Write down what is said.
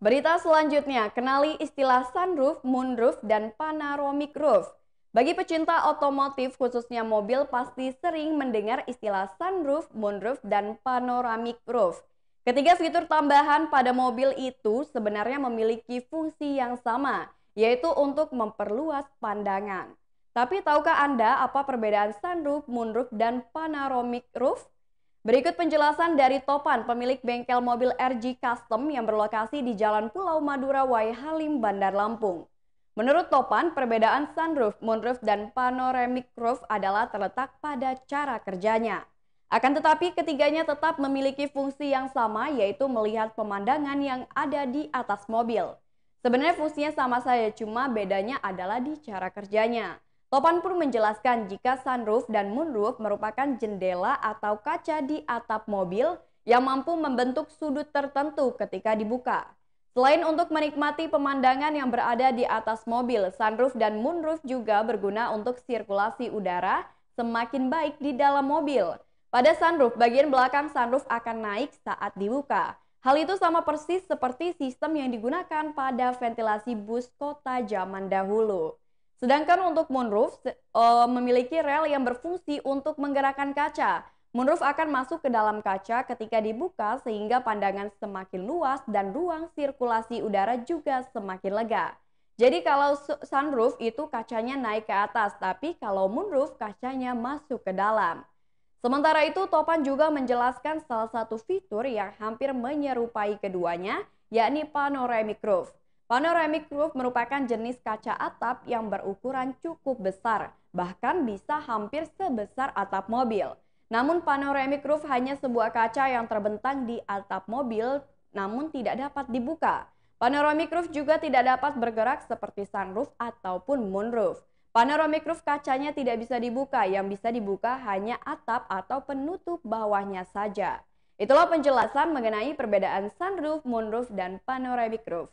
Berita selanjutnya, kenali istilah sunroof, moonroof, dan panoramic roof. Bagi pecinta otomotif, khususnya mobil, pasti sering mendengar istilah sunroof, moonroof, dan panoramic roof. Ketiga fitur tambahan pada mobil itu sebenarnya memiliki fungsi yang sama, yaitu untuk memperluas pandangan. Tapi tahukah Anda apa perbedaan sunroof, moonroof, dan panoramic roof? Berikut penjelasan dari Topan, pemilik bengkel mobil RG Custom yang berlokasi di Jalan Pulau Madura Wai Halim, Bandar Lampung. Menurut Topan, perbedaan sunroof, moonroof, dan panoramic roof adalah terletak pada cara kerjanya. Akan tetapi ketiganya tetap memiliki fungsi yang sama yaitu melihat pemandangan yang ada di atas mobil. Sebenarnya fungsinya sama saja, cuma bedanya adalah di cara kerjanya. Topan pun menjelaskan jika sunroof dan moonroof merupakan jendela atau kaca di atap mobil yang mampu membentuk sudut tertentu ketika dibuka. Selain untuk menikmati pemandangan yang berada di atas mobil, sunroof dan moonroof juga berguna untuk sirkulasi udara semakin baik di dalam mobil. Pada sunroof, bagian belakang sunroof akan naik saat dibuka. Hal itu sama persis seperti sistem yang digunakan pada ventilasi bus kota zaman dahulu. Sedangkan untuk moonroof eh, memiliki rel yang berfungsi untuk menggerakkan kaca. Moonroof akan masuk ke dalam kaca ketika dibuka sehingga pandangan semakin luas dan ruang sirkulasi udara juga semakin lega. Jadi kalau sunroof itu kacanya naik ke atas, tapi kalau moonroof kacanya masuk ke dalam. Sementara itu Topan juga menjelaskan salah satu fitur yang hampir menyerupai keduanya, yakni panoramic roof. Panoramic roof merupakan jenis kaca atap yang berukuran cukup besar, bahkan bisa hampir sebesar atap mobil. Namun panoramic roof hanya sebuah kaca yang terbentang di atap mobil namun tidak dapat dibuka. Panoramic roof juga tidak dapat bergerak seperti sunroof ataupun moonroof. Panoramic roof kacanya tidak bisa dibuka, yang bisa dibuka hanya atap atau penutup bawahnya saja. Itulah penjelasan mengenai perbedaan sunroof, moonroof, dan panoramic roof.